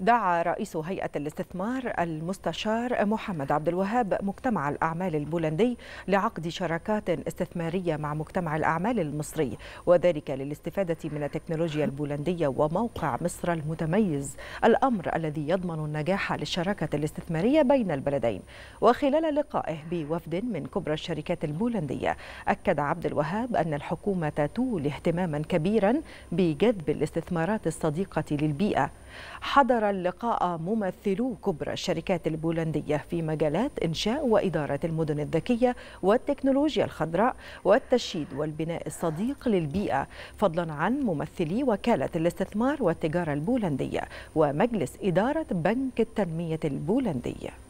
دعا رئيس هيئة الاستثمار المستشار محمد عبد الوهاب مجتمع الأعمال البولندي لعقد شراكات استثمارية مع مجتمع الأعمال المصري وذلك للاستفادة من التكنولوجيا البولندية وموقع مصر المتميز الأمر الذي يضمن النجاح للشراكة الاستثمارية بين البلدين وخلال لقائه بوفد من كبرى الشركات البولندية أكد عبد الوهاب أن الحكومة تولي اهتماما كبيرا بجذب الاستثمارات الصديقة للبيئة حضر اللقاء ممثلو كبرى الشركات البولندية في مجالات إنشاء وإدارة المدن الذكية والتكنولوجيا الخضراء والتشييد والبناء الصديق للبيئة فضلا عن ممثلي وكالة الاستثمار والتجارة البولندية ومجلس إدارة بنك التنمية البولندية